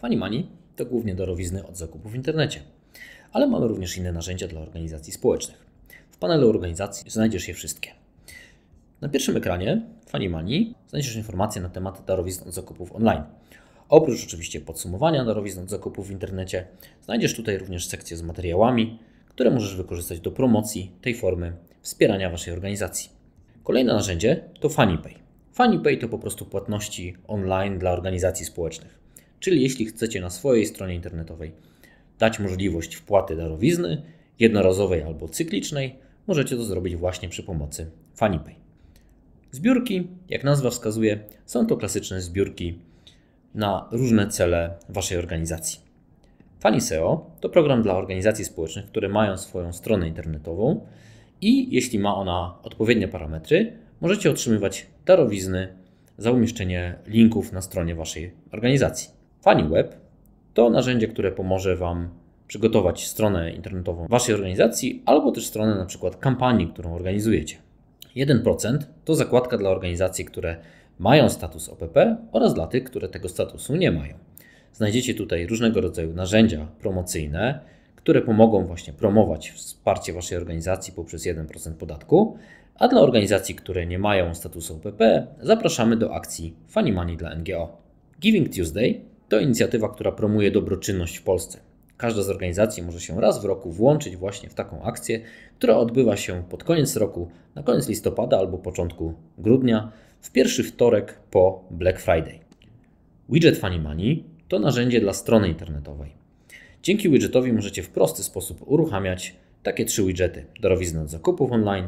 Funny Money to głównie darowizny od zakupów w internecie, ale mamy również inne narzędzia dla organizacji społecznych. W panelu organizacji znajdziesz je wszystkie. Na pierwszym ekranie Funny Money znajdziesz informacje na temat darowizn od zakupów online. Oprócz oczywiście podsumowania darowizn od zakupów w internecie, znajdziesz tutaj również sekcję z materiałami, które możesz wykorzystać do promocji tej formy wspierania Waszej organizacji. Kolejne narzędzie to FunnyPay. FunnyPay to po prostu płatności online dla organizacji społecznych. Czyli jeśli chcecie na swojej stronie internetowej dać możliwość wpłaty darowizny, jednorazowej albo cyklicznej, możecie to zrobić właśnie przy pomocy FunnyPay. Zbiórki, jak nazwa wskazuje, są to klasyczne zbiórki na różne cele Waszej organizacji. FunnySEO to program dla organizacji społecznych, które mają swoją stronę internetową i jeśli ma ona odpowiednie parametry, możecie otrzymywać darowizny za umieszczenie linków na stronie Waszej organizacji. FaniWeb to narzędzie, które pomoże Wam przygotować stronę internetową Waszej organizacji albo też stronę na przykład kampanii, którą organizujecie. 1% to zakładka dla organizacji, które mają status OPP oraz dla tych, które tego statusu nie mają. Znajdziecie tutaj różnego rodzaju narzędzia promocyjne, które pomogą właśnie promować wsparcie Waszej organizacji poprzez 1% podatku, a dla organizacji, które nie mają statusu OPP, zapraszamy do akcji Funny Money dla NGO. Giving Tuesday to inicjatywa, która promuje dobroczynność w Polsce. Każda z organizacji może się raz w roku włączyć właśnie w taką akcję, która odbywa się pod koniec roku, na koniec listopada albo początku grudnia, w pierwszy wtorek po Black Friday. Widget Funny Money to narzędzie dla strony internetowej. Dzięki widgetowi możecie w prosty sposób uruchamiać takie trzy widgety: darowizny od zakupów online,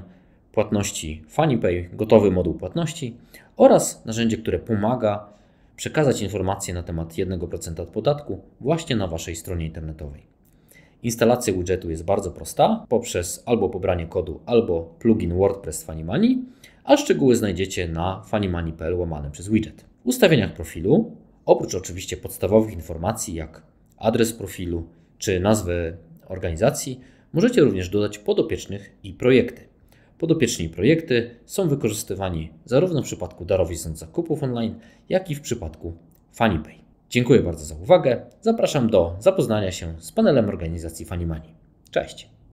płatności FunnyPay, gotowy moduł płatności oraz narzędzie, które pomaga przekazać informacje na temat 1% od podatku właśnie na Waszej stronie internetowej. Instalacja widgetu jest bardzo prosta poprzez albo pobranie kodu, albo plugin WordPress Funimani, a szczegóły znajdziecie na funimani.pl łamane przez widget. W ustawieniach profilu, oprócz oczywiście podstawowych informacji jak adres profilu czy nazwę organizacji, możecie również dodać podopiecznych i projekty. Podopieczni projekty są wykorzystywani zarówno w przypadku darowizn zakupów online, jak i w przypadku FaniPay. Dziękuję bardzo za uwagę. Zapraszam do zapoznania się z panelem organizacji FaniMani. Cześć!